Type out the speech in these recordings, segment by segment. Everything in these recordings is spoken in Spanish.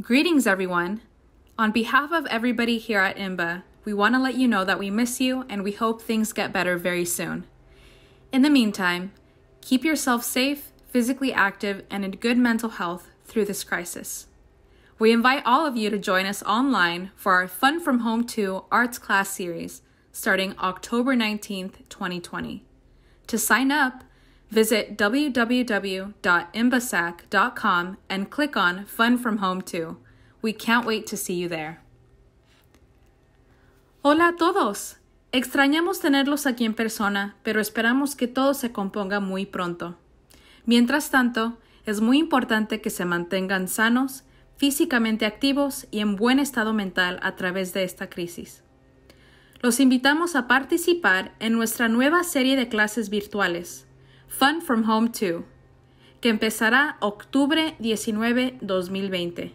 Greetings, everyone. On behalf of everybody here at IMBA, we want to let you know that we miss you and we hope things get better very soon. In the meantime, keep yourself safe, physically active, and in good mental health through this crisis. We invite all of you to join us online for our Fun From Home 2 Arts Class Series starting October 19th, 2020. To sign up, Visit www.imbasac.com and click on Fun from Home 2. We can't wait to see you there. Hola a todos. Extrañamos tenerlos aquí en persona, pero esperamos que todo se componga muy pronto. Mientras tanto, es muy importante que se mantengan sanos, físicamente activos y en buen estado mental a través de esta crisis. Los invitamos a participar en nuestra nueva serie de clases virtuales Fun from Home 2, que empezará octubre 19, 2020.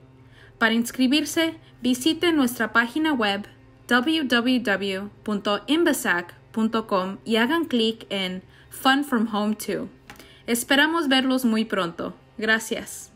Para inscribirse, visite nuestra página web www.imbesac.com y hagan clic en Fun from Home 2. Esperamos verlos muy pronto. Gracias.